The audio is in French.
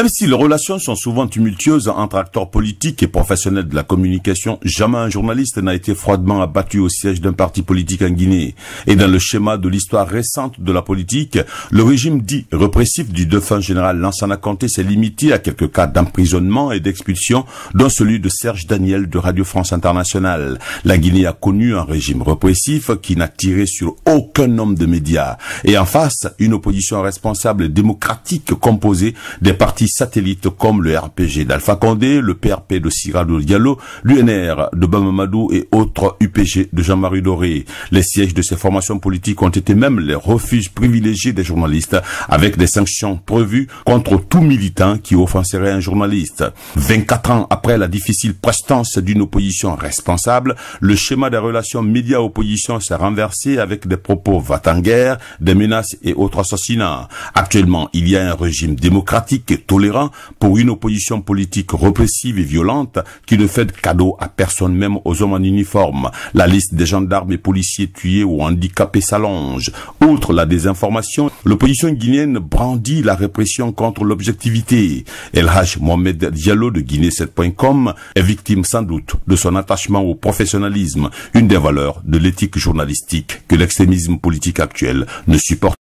Même si les relations sont souvent tumultueuses entre acteurs politiques et professionnels de la communication, jamais un journaliste n'a été froidement abattu au siège d'un parti politique en Guinée. Et dans le schéma de l'histoire récente de la politique, le régime dit répressif du défunt général Lansana Conté s'est limité à quelques cas d'emprisonnement et d'expulsion, dont celui de Serge Daniel de Radio France Internationale. La Guinée a connu un régime répressif qui n'a tiré sur aucun homme de médias. Et en face, une opposition responsable et démocratique composée des partis satellites comme le RPG d'Alpha Condé, le PRP de Cyrano Diallo, l'UNR de Bamamadou et autres UPG de Jean-Marie Doré. Les sièges de ces formations politiques ont été même les refuges privilégiés des journalistes avec des sanctions prévues contre tout militant qui offenserait un journaliste. 24 ans après la difficile prestance d'une opposition responsable, le schéma des relations médias-opposition s'est renversé avec des propos va en guerre des menaces et autres assassinats. Actuellement, il y a un régime démocratique tolérant pour une opposition politique repressive et violente qui ne fait cadeau à personne même aux hommes en uniforme. La liste des gendarmes et policiers tués ou handicapés s'allonge. Outre la désinformation, l'opposition guinéenne brandit la répression contre l'objectivité. LH Mohamed Diallo de Guinée7.com est victime sans doute de son attachement au professionnalisme, une des valeurs de l'éthique journalistique que l'extrémisme politique actuel ne supporte